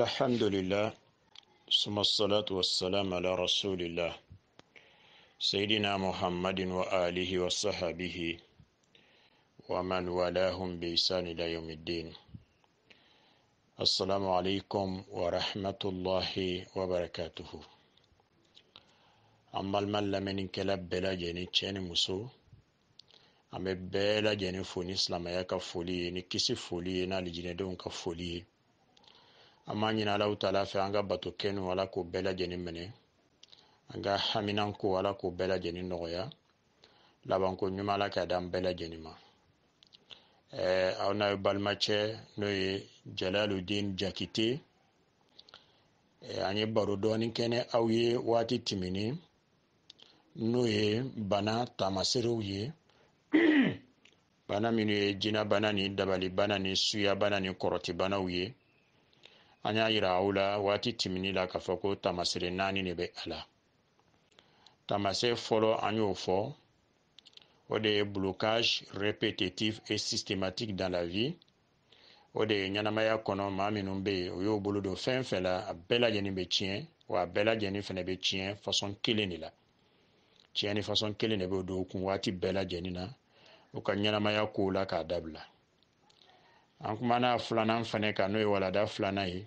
الحمد لله ثم الصلاة والسلام على رسول الله سيدنا محمد وآله وصحبه ومن ولاهم بإحسان إلى يوم الدين السلام عليكم ورحمة الله وبركاته أما المن لمن انكلاب بلا جني تشين مسو أما بلا جني فوني إسلام يكا فولي نكسي فولي نالي نالجني دون كفولي an m'a ɲini alahu taala fɛ an ka bato kɛnu ala k'o bɛɛ lajɛnin minɛ an ka haminanko ala k'o bɛɛ lajɛnin nɔgɔya labanko ɲuman ala k'a di bɛɛ ma aw n'a ye balimacɛ n'o ye jalaludin jakite an ye baro dɔɔni kɛnɛ aw ye waati tɛmɛni n'o ye bana taamaserew ye bana minnu ye jinɛ bana ni dabali bana ni suya bana ni kɔrɔti ye an y'a yira aw la waati timini la k'a fɔ ko taamasere naani de bɛ a la taamasere fɔlɔ an y'o fɔ o de ye blocage répétitif et systématique dans la vie o de ye ɲɛnamaya kɔnɔ maa minnu bɛ yen o y'o bolo don fɛn fɛn la a bɛɛ lajɛlen bɛ tiɲɛ wa a bɛɛ lajɛlen fana bɛ tiɲɛ fasɔn kelen de la tiɲɛni fasɔn kelen de b'o don u kun waati bɛɛ lajɛlen na u ka ɲɛnamaya kow la k'a dabila an kumana filanan fana kan n'o ye walada filanan ye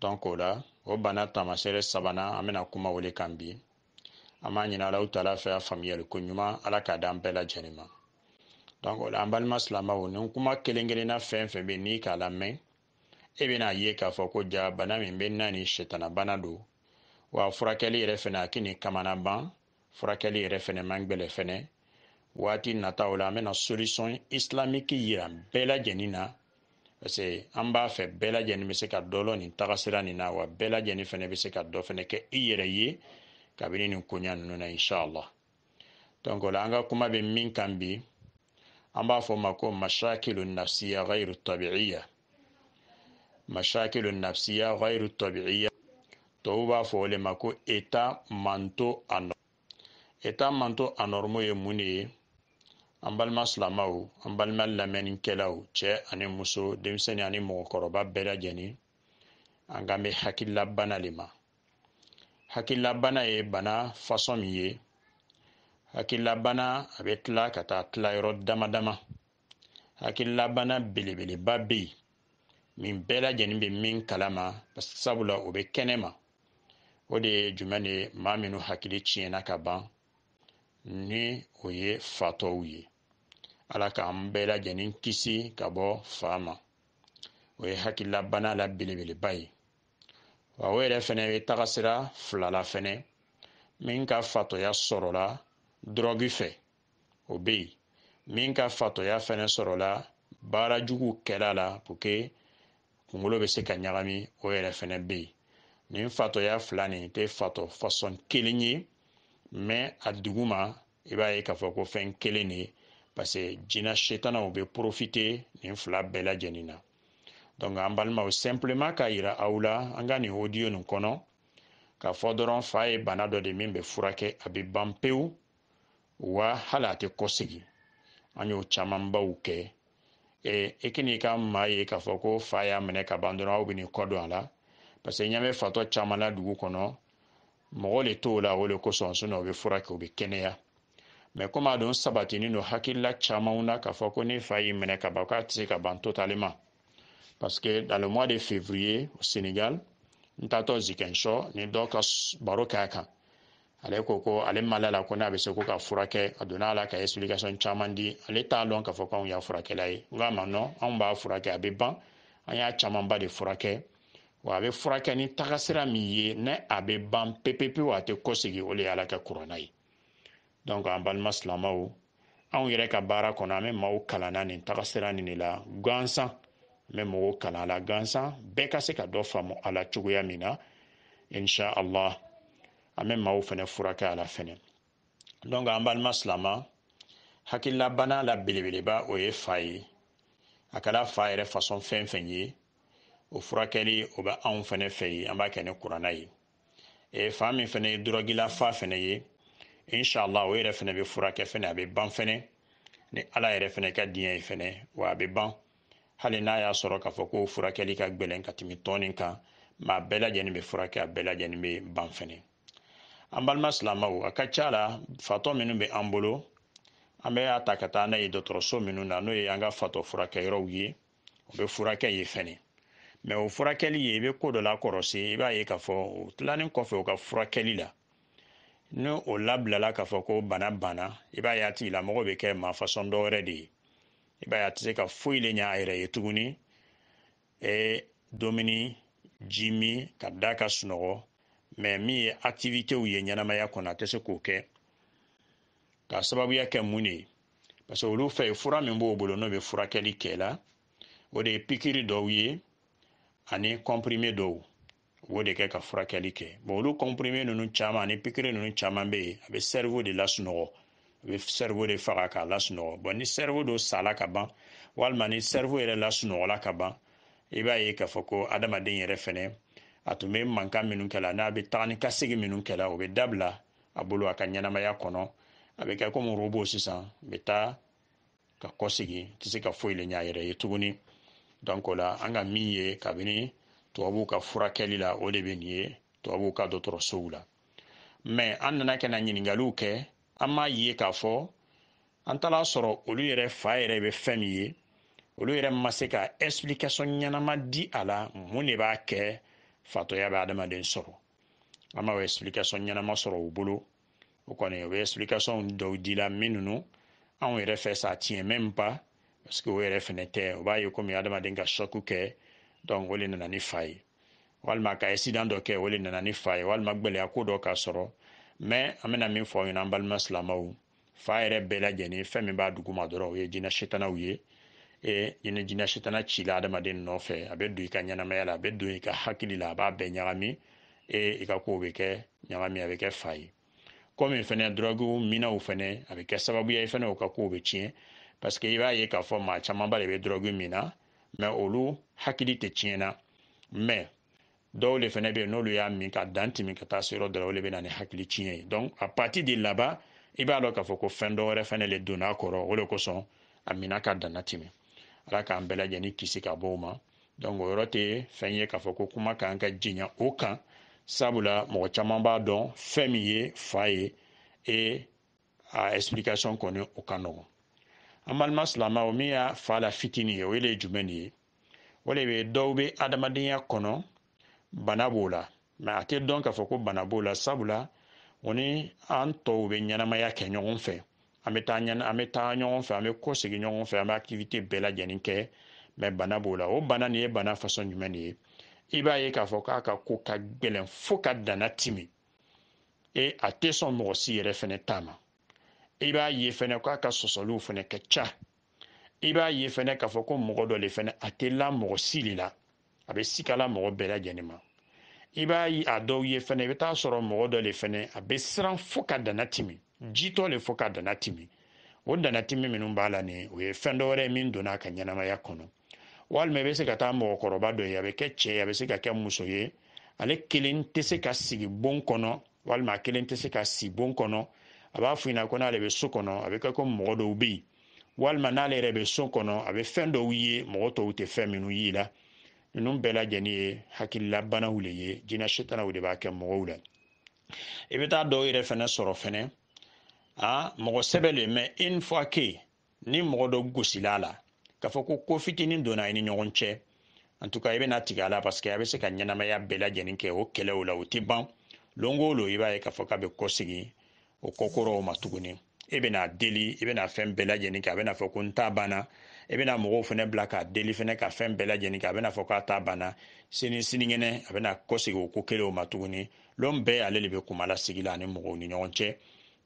donc la o bana taamasere sabana an bena kuma wele kan bi an m'a ɲini alaw tala fɛ a faamuyali ko ɲuman ala k'a d'an bɛɛ lajɛlen ma donc o la an balima silamaw nin kuma kelen kelenna fɛn fɛn be nii k'a lamɛn e bena a ye k'a fɔ ko ja bana min be na ni sitana bana do wa furakɛli yɛrɛ fɛnɛ a kini kamana ban furakɛli yɛrɛ fɛnɛ man gwɛlɛ fɛnɛ waati nataw la an bena solisɔn islamiki yira bɛɛ lajɛnin na parce an b'a fɛ bɛɛ lajɛlen be se ka dɔ lɔ nin taga sira nin na wa bɛɛ lajɛlen fɛnɛ be se ka dɔ fɛnɛ kɛ i yɛrɛ ye kabini nin koɲa ninnu na inshallah donc o an ka kuma be min kan bi an b'a fɔ ma ko mashakilu nafsiya ghairu tabi'iya mashakilu nafsiya ghairu tabi'iya tɔw b'a fɔ o le ma ko eta manto anɔ eta manto anɔrmo ye mun de ye an balima silamaw an balima lamɛnnikɛlaw cɛ ani muso denmisɛnnin ani mɔgɔkɔrɔba bɛɛ lajɛlen an kan be hakililabana le ma hakililabana ye bana fasɔn min ye hakililabana a be tila ka taa tilayɔrɔ dama dama hakililabana belebeleba bɛ yen min bɛɛ lajɛlen bɛ min ma sabula o be kɛnɛ ma o de ye jumɛn de ye maa hakili tiɲɛna ka ban ni o ye fatɔw ye ala k'an bɛɛ lajɛlen kisi ka bɔ fa ma o ye hakililabana la belebeleba ye wa o yɛrɛ fɛnɛ ye tagasira filala fɛnɛ min ka fatɔya sɔrɔla dɔrɔgi fɛ o be yen min ka fatɔya fɛnɛ sɔrɔla baarajugu kɛla la puke kungolo be se ka ɲagami o yɛrɛ fɛnɛ be yen nin fatɔya fila nin tɛ fatɔ fasɔn kelen ye mɛn a duguma i b'a ye k'a fɔ ko fɛn kelen de ye parce que jina setanaw bɛ profite nin fila bɛɛ lajɛnin na donc an balimaw simplement k'a yira aw la an ka nin audio nin kɔnɔ k'a fɔ dɔrɔn fa ye bana dɔ de min bɛ furakɛ a bɛ ban pewu wa hali a tɛ kɔsegi an y'o camanbaw kɛ e, e kini ka maa ye k'a fɔ ko fa y'a minɛ ka ban dɔrɔn aw bɛ nin a la parce que ɲɛ bɛ fatɔ caman na dugu kɔnɔ mɔgɔ le t'o la o le kosɔn sinɔn o bɛ furakɛ o bɛ kɛnɛya komi a don sabatinin don hakilila camanw na k'a fɔ ko ne fa y'i minɛ ka ban k'a tɛ se ka ban totalema parce que dans le mois de février au sénégal n taatɔ zikɛnsɔ ni dɔ ka baro k'a kan ale ko ko ale mala la ko n'a bɛ se ko ka furakɛ a donna a la ka explication caman di ale t'a lɔn k'a fɔ k'anw y'a furakɛla ye n k'a ma nɔn anw b'a furakɛ a bɛ ban an y'a camanba de furakɛ wa a bɛ furakɛ ni tagasira min ye ne a bɛ ban pepepewu a tɛ kɔsegi o le y'ala kɛ kuranna ye donc an balima silamaw anw yɛrɛ ka baara kɔnɔ an bɛ maaw kalan nin taga sira nin de la gansan an bɛ mɔgɔw kalan la gansan bɛɛ ka se ka dɔ faamu a la cogoya min na insha allah an bɛ maaw fɛnɛ furakɛ a la fɛnɛ donc an balima silama hakililabana la belebeleba o ye fa ye a kɛra fa yɛrɛ fasɔn fɛn fɛn ye o furakɛli o be anw fɛnɛ fɛ yen an b'a kɛ ni kuranna ye e fa min fɛnɛ ye durɔgila fa fɛnɛ ye inshallah o yɛrɛ fɛnɛ bɛ furakɛ fɛnɛ a bɛ ban fɛnɛ ni ala yɛrɛ fɛnɛ ka diɲɛ ye fɛnɛ wa a bɛ ban hali n'a y'a sɔrɔ k'a fɔ ko furakɛli ka gbɛlɛn ka tɛmɛ tɔni kan ma a bɛɛ lajɛlen bɛ furakɛ a bɛɛ lajɛlen bɛ ban fɛnɛ an balima silamɛw a ka ca la fatɔ minnu bɛ an bolo an bɛ y'a ta ka taa n'a ye dɔgɔtɔrɔso minnu na n'o ye an ka fatɔ furakɛyɔrɔw ye o bɛ furakɛ ye fɛnɛ mɛ o furakɛli ye i bɛ ko dɔ la kɔrɔsi i b'a ye k'a fɔ o tilanin kɔfɛ o ka furakɛli la ni o labilala k'a fɔ ko bana banna i b'a ye a tigilamɔgɔ bɛ kɛ maa fasɔn dɔ wɛrɛ de ye i b'a ye a tɛ se ka foyi le ɲɛ a yɛrɛ ye tuguni ee dumuni ji min ka da ka sunɔgɔ mɛ min ye aktivitew ye ɲɛnamaya kɔnɔ a tɛ se k'o kɛ k'a sababuya kɛ mun de ye parce que olu fɛ fura min b'o bolo n'o bɛ furakɛli kɛ la o de ye pikiri dɔw ye ani kɔnpirime dɔw k'o de kɛ ka furakɛli kɛ bon olu kɔnprime ninnu caman ani pikiri ninnu caman bɛ yen a bɛ sɛriwo de lasunɔgɔ a bɛ sɛriwo de faga k'a lasunɔgɔ bɔn ni sɛriwo dɔ sala ka ban walima ni sɛriwo yɛrɛ lasunɔgɔla ka ban i b'a ye k'a fɔ ko adamaden yɛrɛ fɛnɛ a tun bɛ mankan minnu kɛla n'a bɛ taga ni ka segin minnu kɛla o bɛ dabila a bolo a ka ɲɛnamaya kɔnɔ a bɛ kɛ komi robo sisan bɛ taa ka kɔsegi tɛ se ka foyi le ɲa yɛrɛ ye tuguni donc o la an ka min ye kabini tubabuw ka furakɛli la o de bɛ nin ye tubabuw ka dɔgɔtɔrɔsow la mɛ an nana ka na ɲininkaliw kɛ an m'a ye k'a fɔ an taara sɔrɔ olu yɛrɛ fa yɛrɛ bɛ fɛn min ye olu yɛrɛ ma se ka explication ɲɛnama di a la mun de b'a kɛ fatɔya bɛ adamaden sɔrɔ an ma o ɲɛnama sɔrɔ u bolo o kɔni o bɛ explication dɔw di la anw yɛrɛ fɛ sa tiɲɛ même pas parce o yɛrɛ fɛnɛ tɛ o b'a ye komi adamaden ka choc kɛ donc o le nana ni fa ye walima ka ɛsidan dɔ kɛ o le nana ni fa ye walima gwɛlɛya ko dɔ k'a sɔrɔ mɛ an bena min fɔ ɲɛna an balima silamaw fa yɛrɛ bɛɛ lajɛni fɛn min b'a duguma dɔrɔn o ye jinɛ sitanaw ye e jinɛ sitana cila adamaden nɔfɛ a be don i ka ɲɛnamaya la a bɛ don i ka hakili la a b'a bɛɛ ɲagami e i ka kow bɛ kɛ ɲagami a bɛ kɛ fa ye komi fɛnɛ dɔrɔgiw minaw fɛnɛ a bɛ kɛ sababuya i fɛnɛ o ka kow bɛ tiɲɛ parsike i b'a ye k'a fɔ maa camanba de bɛ dɔrɔgi min na mɛ olu hakili tɛ tiɲɛ na mɛ dɔw le fɛnɛ be n'olu y'a min ka dan timi ka taa se yɔrɔ dɔ la o le be na ni hakili tiɲɛ ye donc a pati de laban i b'a lɔn k'a fɔ ko fɛn dɔ wɛrɛ fɛnɛ le donna a kɔrɔ o le kosɔn a mina ka danna timi ala k'an bɛɛ lajɛni kisi ka bɔw ma donc o yɔrɔ tɛ fɛn ye k'a fɔ ko kuma k'an ka jiɲa o kan sabula mɔgɔ caman b'a dɔn fɛn min ye fa ye e a explication kɔni o ka nɔgɔn an balima silamaw min y'a fa la fitini ye o ye le jumɛn nin ye o de bɛ dɔw bɛ adamadenya kɔnɔ bana b'o la mɛ a tɛ dɔn k'a fɔ ko bana b'o la sabula o ni an tɔw bɛ ɲɛnamaya kɛ ɲɔgɔn fɛ an bɛ taa ɲɛna an bɛ taa ɲɔgɔn fɛ an bɛ kɔsegi ɲɔgɔn fɛ an bɛ aktivite bɛɛ lajɛlen kɛ mɛ bana b'o la o bana nin ye bana fasɔn jumɛn de ye i b'a ye k'a fɔ k'a ka ko ka gɛlɛn fo ka dana timi e a tɛ sɔn mɔgɔ si yɛrɛ fɛnɛ ta i b'a ye fɛnɛ k'a ka sɔsɔliw fɛnɛ ka ca i b'a ye fɛnɛ k'a fɔ ko mɔgɔ dɔ le fɛnɛ a tɛ la mɔgɔ si le la a bɛ si ka la mɔgɔ bɛɛ lajɛlen ma i b'a ye a dɔw ye fɛnɛ i bɛ taa sɔrɔ mɔgɔ dɔ le fɛnɛ a bɛ siran fo ka dana timi mm. jitɔ le fo ka dana timi o dana timi minnu b'a la nin o ye fɛn dɔ wɛrɛ ye min donna a ka ɲɛnamaya kɔnɔ walima i bɛ se ka taa mɔgɔkɔrɔba dɔ ye a bɛ kɛ cɛ ye a bɛ se ka kɛ muso ye ale kelen tɛ se ka sigi bon kɔnɔ walima a kelen tɛ se ka si bon kɔnɔ a b'a f'i ɲɛna ko n'ale bɛ so kɔnɔ a bɛ kɛ komi mɔgɔ dɔw bɛ yen walima n'ale yɛrɛ bɛ so kɔnɔ a bɛ fɛn dɔw ye mɔgɔ tɔw tɛ fɛn minnu y'i la ninnu bɛɛ lajɛlen ye hakililabanaw le ye jinɛ sitanaw de b'a kɛ mɔgɔw la i bɛ taa dɔw yɛrɛ fɛnɛ sɔrɔ fɛnɛ a mɔgɔ sɛbɛ le mɛ une fois que ni mɔgɔ dɔ gosila a la k'a fɔ ko ko fitinin donna i ni ɲɔgɔn cɛ en tout cas i bɛna tigɛ a la parce que a bɛ se ka ɲɛnamaya bɛɛ lajɛlen kɛ o kɛlɛw la o tɛ ban longo lo i b'a ye k'a fɔ k'a bɛ kɔsegin o kɔkɔrɔw ma tuguni e bɛna deli i e bɛna fɛn bɛɛ lajɛlen kɛ a bɛna fɔ ko n ta banna i e bɛna mɔgɔw fana bila k'a deli fana ka fɛn bɛɛ kɛ a bɛna fɔ k'a ta banna sini sinikɛnɛ a bɛna kɔsegin o ko kelenw ma tuguni lɔn bɛɛ ale de bɛ kuma la ani mɔgɔw ni ɲɔgɔn cɛ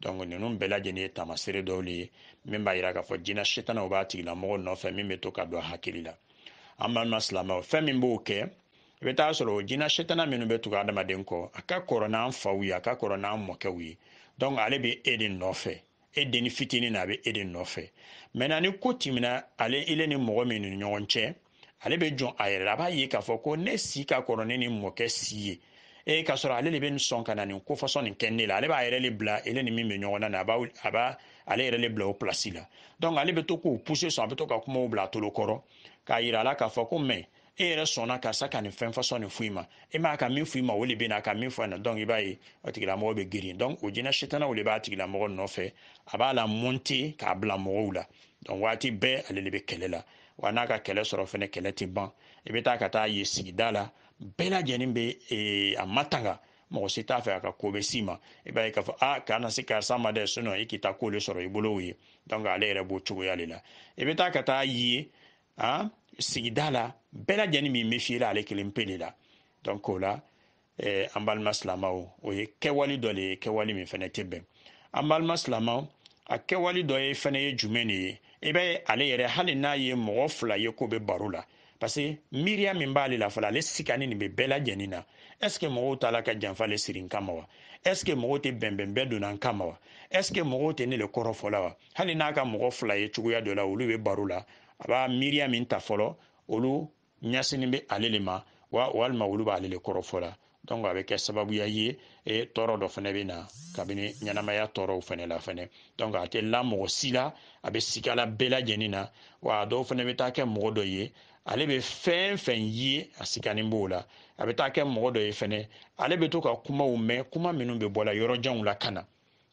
donc ninnu bɛɛ lajɛlen ye taamaseere dɔw le ye min b'a yira k'a fɔ jinɛ sitanaw b'a tigilamɔgɔ nɔfɛ min bɛ to ka don a hakili la an balima silamɛw fɛn min b'o kɛ i bɛ taa sɔrɔ o jinɛ sitana minnu bɛ tugu adamaden kɔ a ka kɔrɔ n'an faw ye a ka kɔrɔ n'an mɔkɛw ye donc ale bɛ e de nɔfɛ e denni fitinin na a bɛ e de nɔfɛ maintenant ni ko timina ale ile ni mɔgɔ min ni ɲɔgɔn cɛ ale bɛ jɔn a yɛrɛ la a b'a ye k'a fɔ ko ne si ka kɔrɔ ne ni mɔkɛ si ye e k'a sɔrɔ ale de bɛ nin sɔn ka na nin ko fasɔn nin kɛ ne la ale b'a yɛrɛ le bila ele ni min bɛ ɲɔgɔn na na a b'a a b'a ale yɛrɛ le bila o pilasi la donc ale bɛ to k'o pousser sɔn a bɛ to ka kumaw bila a tolo kɔrɔ k'a yira a la k'a fɔ ko mais e yɛrɛ sɔnna karisa ka nin fɛn fa sɔn nin fu ma e m'a ka min fu ma o le bɛ na a ka min fɔ a na dɔnku i b'a ye o tigilamɔgɔ bɛ girin dɔnku o jinɛ sitanaw de b'a tigilamɔgɔ nɔfɛ a b'a la monte k'a bila mɔgɔw la dɔnku waati bɛɛ ale de bɛ kɛlɛ la wa n'a ka kɛlɛ sɔrɔ fɛnɛ kɛlɛ tɛ ban i bɛ taa ka taa ye sigida la bɛɛ lajɛlen bɛ a matanga mɔgɔ si t'a fɛ a ka ko bɛ si ma i b'a ye k'a fɔ a kana se karisa ma dɛ sinɔn i k'i ta ko de sɔrɔ i bolo o ye dɔnku ale yɛrɛ b'o cogoya de la i bɛ taa ka taa ye han sigida la bɛɛ lajɛlen min bɛ ale kelen pe de la donc o la eh, an balima silamaw o ye kɛwale dɔ de ye kɛwale min fana tɛ bɛn an balima silamaw a kɛwale dɔ ye fana ye jumɛn de ye i bɛ ale yɛrɛ hali n'a ye mɔgɔ fila ye k'o bɛ baro la parce miiriya min b'ale la fɔlɔ ale sikani nin bɛ bɛɛ lajɛlen na est ce que mɔgɔw t'a la ka janfa ale siri n kama wa est ce que mɔgɔw tɛ bɛnbɛn bɛɛ donna n kama wa est ce que mɔgɔw tɛ ne le kɔrɔfɔ la wa hali n'a ka mɔgɔ fila ye cogoya dɔ la olu bɛ baro la a b'a miiriya min ta fɔlɔ olu ɲasini bɛ ale le ma wa walima olu b'ale le kɔrɔ la donc a bɛ kɛ sababuya ye e tɔɔrɔ dɔ fɛnɛ bɛ na kabini ɲɛnamaya tɔɔrɔw fɛnɛ la fɛnɛ donc a tɛ la mɔgɔ si la a bɛ sika la bɛɛ lajɛlen na wa a dɔw fɛnɛ bɛ taa kɛ mɔgɔ dɔ ye ale bɛ fɛn fɛn ye a sikani b'o la a bɛ taa kɛ mɔgɔ dɔ ye fɛnɛ ale bɛ to ka kumaw mɛn kuma minnu bɛ bɔ la yɔrɔjanw la ka na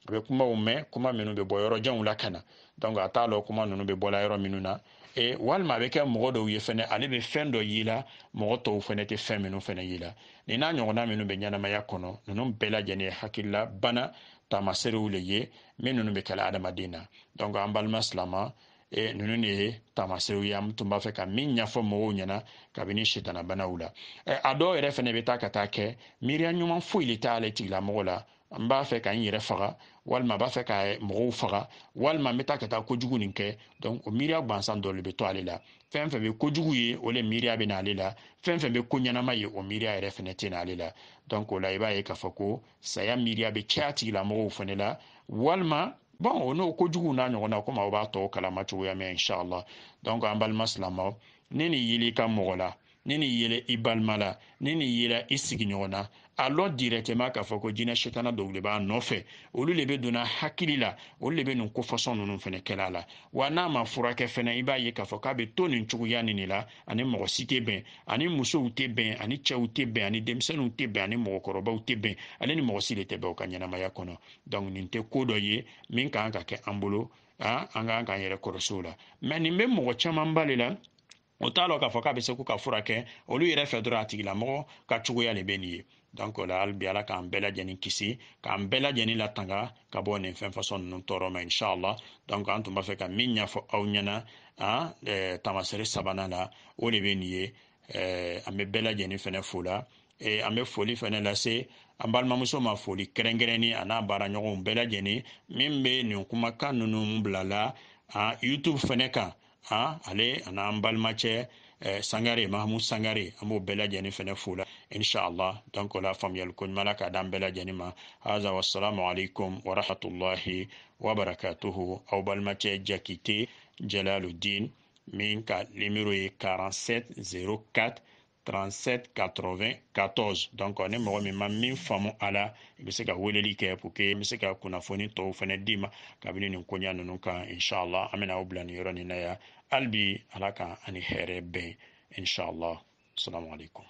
a bɛ kumaw mɛn kuma minnu bɛ bɔ yɔrɔjanw la ka na donc a t'a lɔ kuma ninnu bɛ bɔ la yɔrɔ minnu na e, walima a bɛ kɛ mɔgɔ dɔw ye fɛnɛ ale bɛ fɛn dɔ yila mɔgɔ tɔw fɛnɛ tɛ fɛn minnu fɛnɛ y'i la ni n'a ɲɔgɔnna minnu bɛ ɲɛnamaya kɔnɔ nunu bɛɛ lajɛlen ye hakilila bana taamaserew le ye min nunu bɛ kɛla adamaden na donc an balima silama e, nunu ne ye taamaseerew ye an tun b'a fɛ ka min ɲɛfɔ mɔgɔw ɲɛna kabini sitanabanaw la e, a dɔw yɛrɛ fɛnɛ bɛ taa ka taa kɛ miiriya ɲuman foyi le ale tigilamɔgɔ la n b'a fɛ ka n yɛrɛ faga walima b'a fɛ ka mɔgɔw faga walima n bɛ taa ka taa kojugu nin kɛ donc o miiriya gwansan dɔ le bɛ to ale la fɛn fɛn bɛ kojugu ye o le miiriya bɛ n'ale la fɛn fɛn bɛ ko ɲɛnama ye o miiriya yɛrɛ fɛnɛ tɛ n'ale la donc o la i b'a ye k'a fɔ ko saya miiriya bɛ caya tigilamɔgɔw fɛnɛ la walima bon o n'o kojuguw n'a ɲɔgɔnna komi aw b'a tɔw kalama cogoya min inshallah donc an balima silamaw ne ni yeli ka mɔgɔ la ni nin yɛlɛ i balima la ni nin yɛlɛ i sigiɲɔgɔn na a lɔ dirɛtɛma k'a fɔ ko jinɛ sitana dɔw de b'a nɔfɛ olu le bɛ donna hakili la olu le bɛ nin kofɔsɔn ninnu fɛnɛ kɛla a la wa n'a ma furakɛ fɛnɛ i b'a ye k'a fɔ k'a bɛ to nin cogoya nin de la ani mɔgɔ si tɛ bɛn ani musow tɛ bɛn ani cɛw tɛ bɛn ani denmisɛnninw tɛ bɛn ani mɔgɔkɔrɔbaw tɛ bɛn ale ni mɔgɔ si de tɛ bɛn u ka ɲɛnamaya kɔnɔ donc nin tɛ koo dɔ ye min k'an ka kɛ an bolo ah, an k'an k'an yɛrɛ kɔrɔsi o la mɛ nin bɛ mɔgɔ camanba le la o t'a lɔ k'a fɔ k'a bɛ se k'u ka furakɛ olu yɛrɛ fɛ dɔrɔn a tigilamɔgɔ ka cogoya le bɛ nin ye donc o la hali ala k'an bɛɛ lajɛlen kisi k'an bɛɛ lajɛlen latanga ka bɔ nin fɛn fasɔn ninnu tɔɔrɔ ma inshallah donc an tun b'a fɛ ka min ɲɛfɔ aw ɲɛna an ah, eh, taamasere la o de bɛ nin ye eh, an bɛ bɛɛ lajɛlen fɛnɛ fo eh, an bɛ foli fɛnɛ lase an balimamuso ma foli kɛrɛnkɛrɛnni a n'a baara ɲɔgɔnw bɛɛ lajɛlen min bɛ nin kumakan ninnu bilala ah, youtube fɛnɛ kan ha ale ana n'an balimacɛ sangare mahamu sangare an b'o bɛɛ lajɛlen fɛnɛ fo la inshallah donc o la faamuyali ko ɲuman la k'a d'an bɛɛ lajɛlen ma haza wassalamu alaikum warahmatullahi wabarakatuhu aw balimacɛ jakite jalaludin min ka nimero ye 47 04 37 donc ni mɔgɔ min ma min faamu a la i be se ka weleli kɛ pour que n be se ka kunnafoni tɔw fɛnɛ d'i ma kabini nin koɲa nunu kan inshallah an bena aw bila nin yɔrɔ nin naya halibi ala kan ani hɛrɛ bɛn inshallah salamu alaikum